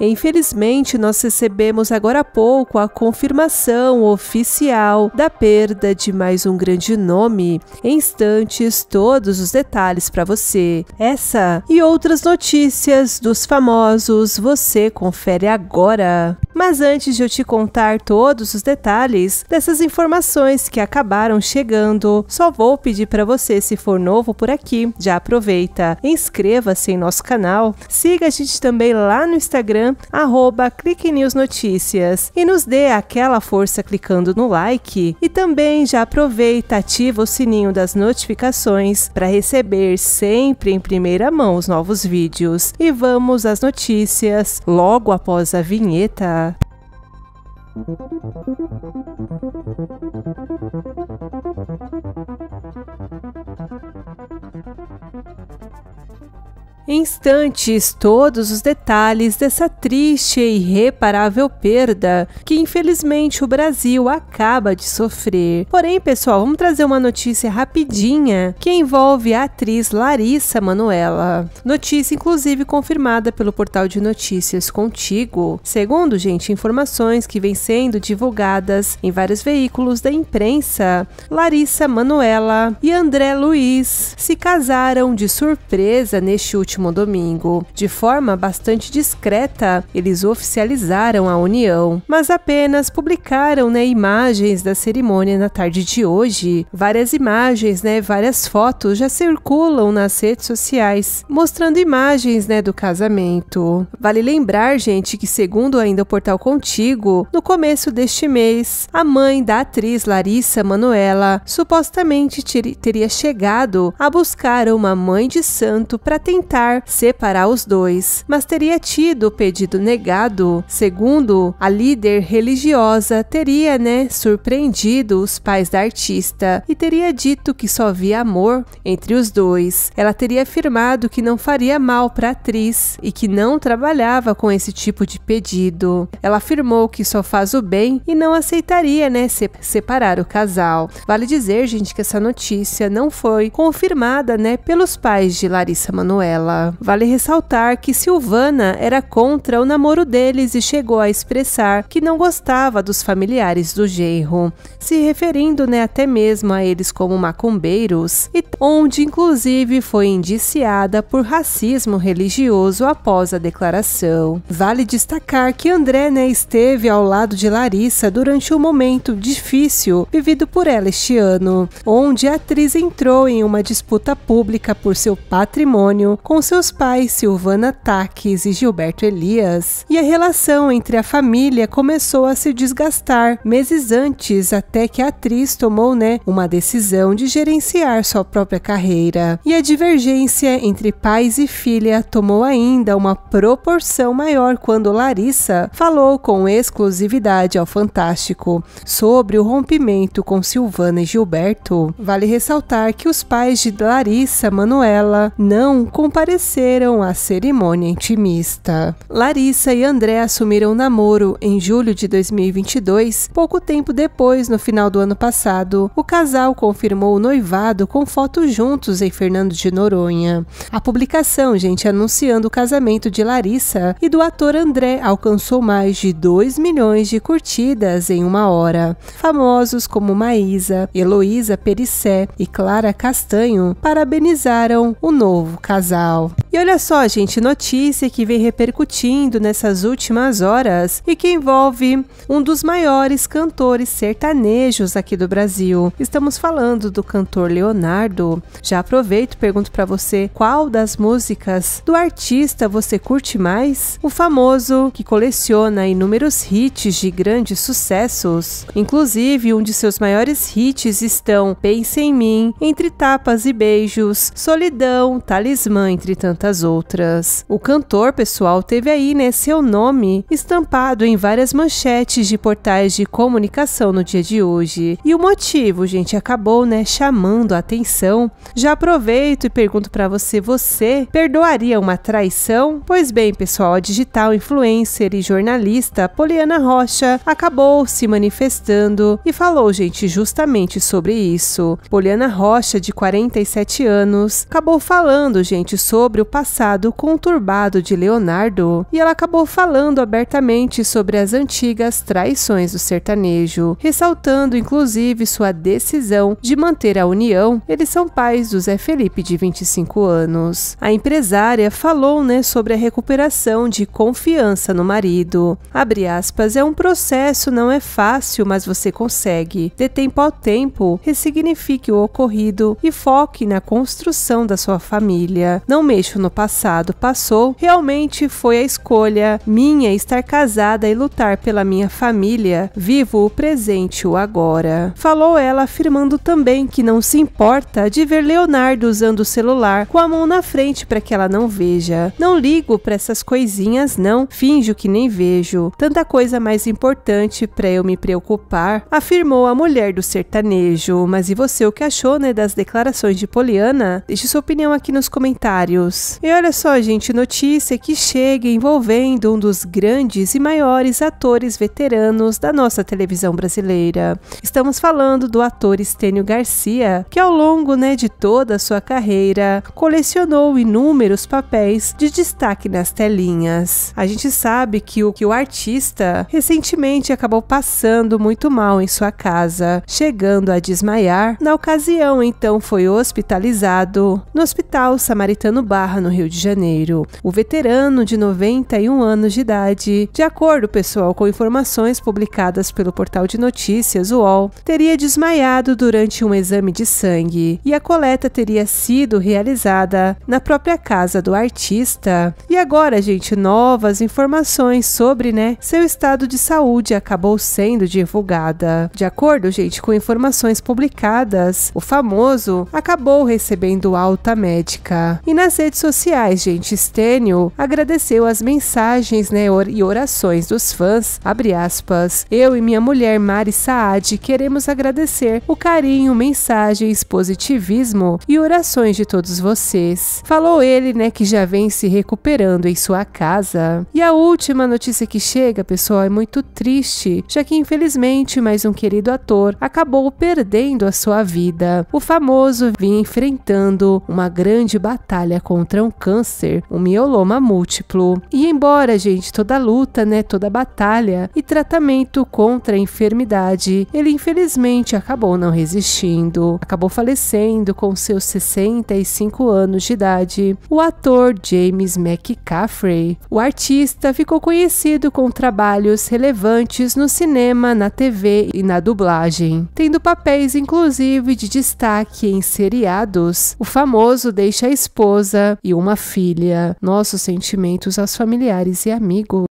Infelizmente, nós recebemos agora há pouco a confirmação oficial da perda de mais um grande nome. Em instantes, todos os detalhes para você. Essa e outras notícias dos famosos você confere agora. Mas antes de eu te contar todos os detalhes dessas informações que acabaram chegando, só vou pedir para você, se for novo por aqui, já aproveita, inscreva-se em nosso canal, siga a gente também lá no Instagram Instagram, arroba Clique News Notícias. E nos dê aquela força clicando no like. E também já aproveita, ativa o sininho das notificações para receber sempre em primeira mão os novos vídeos. E vamos às notícias logo após a vinheta. instantes todos os detalhes dessa triste e irreparável perda que infelizmente o Brasil acaba de sofrer. Porém, pessoal, vamos trazer uma notícia rapidinha que envolve a atriz Larissa Manoela. Notícia inclusive confirmada pelo portal de notícias Contigo. Segundo, gente, informações que vêm sendo divulgadas em vários veículos da imprensa, Larissa Manoela e André Luiz se casaram de surpresa neste último último domingo. De forma bastante discreta, eles oficializaram a união, mas apenas publicaram né, imagens da cerimônia na tarde de hoje. Várias imagens, né, várias fotos já circulam nas redes sociais, mostrando imagens né, do casamento. Vale lembrar, gente, que segundo ainda o Portal Contigo, no começo deste mês, a mãe da atriz Larissa Manoela supostamente teria chegado a buscar uma mãe de santo para tentar separar os dois, mas teria tido o pedido negado. Segundo, a líder religiosa teria, né, surpreendido os pais da artista e teria dito que só havia amor entre os dois. Ela teria afirmado que não faria mal para a atriz e que não trabalhava com esse tipo de pedido. Ela afirmou que só faz o bem e não aceitaria, né, se separar o casal. Vale dizer, gente, que essa notícia não foi confirmada, né, pelos pais de Larissa Manuela. Vale ressaltar que Silvana era contra o namoro deles e chegou a expressar que não gostava dos familiares do genro, se referindo né, até mesmo a eles como macumbeiros, e onde inclusive foi indiciada por racismo religioso após a declaração. Vale destacar que André né, esteve ao lado de Larissa durante um momento difícil vivido por ela este ano, onde a atriz entrou em uma disputa pública por seu patrimônio com seus pais Silvana Taques e Gilberto Elias, e a relação entre a família começou a se desgastar meses antes, até que a atriz tomou, né, uma decisão de gerenciar sua própria carreira. E a divergência entre pais e filha tomou ainda uma proporção maior quando Larissa falou com exclusividade ao Fantástico sobre o rompimento com Silvana e Gilberto. Vale ressaltar que os pais de Larissa Manuela não compareceram compareceram à cerimônia intimista. Larissa e André assumiram namoro em julho de 2022. Pouco tempo depois, no final do ano passado, o casal confirmou o noivado com fotos juntos em Fernando de Noronha. A publicação, gente, anunciando o casamento de Larissa e do ator André alcançou mais de 2 milhões de curtidas em uma hora. Famosos como Maísa, Heloísa Perissé e Clara Castanho parabenizaram o novo casal. well. E olha só, gente, notícia que vem repercutindo nessas últimas horas e que envolve um dos maiores cantores sertanejos aqui do Brasil. Estamos falando do cantor Leonardo. Já aproveito e pergunto para você qual das músicas do artista você curte mais? O famoso que coleciona inúmeros hits de grandes sucessos. Inclusive, um de seus maiores hits estão Pense em mim, Entre tapas e beijos, Solidão, Talismã, entre tantos tantas outras. O cantor, pessoal, teve aí né, seu nome estampado em várias manchetes de portais de comunicação no dia de hoje. E o motivo, gente, acabou né, chamando a atenção. Já aproveito e pergunto para você, você perdoaria uma traição? Pois bem, pessoal, a digital influencer e jornalista Poliana Rocha acabou se manifestando e falou, gente, justamente sobre isso. Poliana Rocha, de 47 anos, acabou falando, gente, sobre o passado conturbado de Leonardo e ela acabou falando abertamente sobre as antigas traições do sertanejo, ressaltando inclusive sua decisão de manter a união. Eles são pais do Zé Felipe, de 25 anos. A empresária falou né, sobre a recuperação de confiança no marido. Abre aspas, é um processo, não é fácil, mas você consegue. De tempo ao tempo, ressignifique o ocorrido e foque na construção da sua família. Não mexa no passado passou, realmente foi a escolha minha estar casada e lutar pela minha família. Vivo o presente, o agora. Falou ela, afirmando também que não se importa de ver Leonardo usando o celular com a mão na frente para que ela não veja. Não ligo para essas coisinhas, não. Finjo que nem vejo. Tanta coisa mais importante para eu me preocupar, afirmou a mulher do sertanejo. Mas e você, o que achou, né, das declarações de Poliana? Deixe sua opinião aqui nos comentários. E olha só, gente, notícia que chega envolvendo um dos grandes e maiores atores veteranos da nossa televisão brasileira. Estamos falando do ator Estênio Garcia, que ao longo né, de toda a sua carreira colecionou inúmeros papéis de destaque nas telinhas. A gente sabe que o, que o artista recentemente acabou passando muito mal em sua casa, chegando a desmaiar. Na ocasião, então, foi hospitalizado no Hospital Samaritano Barra Barra, no Rio de Janeiro. O veterano, de 91 anos de idade, de acordo pessoal com informações publicadas pelo portal de notícias UOL, teria desmaiado durante um exame de sangue e a coleta teria sido realizada na própria casa do artista. E agora, gente, novas informações sobre, né, seu estado de saúde acabou sendo divulgada. De acordo, gente, com informações publicadas, o famoso acabou recebendo alta médica. E nas redes sociais sociais, gente, Stênio agradeceu as mensagens né, e orações dos fãs, abre aspas. Eu e minha mulher Mari Saad queremos agradecer o carinho, mensagens, positivismo e orações de todos vocês. Falou ele, né, que já vem se recuperando em sua casa. E a última notícia que chega, pessoal, é muito triste, já que infelizmente mais um querido ator acabou perdendo a sua vida. O famoso vinha enfrentando uma grande batalha contra um câncer, um mioloma múltiplo. E embora, gente, toda luta, né, toda batalha e tratamento contra a enfermidade, ele infelizmente acabou não resistindo, acabou falecendo com seus 65 anos de idade. O ator James McCaffrey, o artista, ficou conhecido com trabalhos relevantes no cinema, na TV e na dublagem, tendo papéis inclusive de destaque em seriados. O famoso Deixa a Esposa e uma filha. Nossos sentimentos aos familiares e amigos.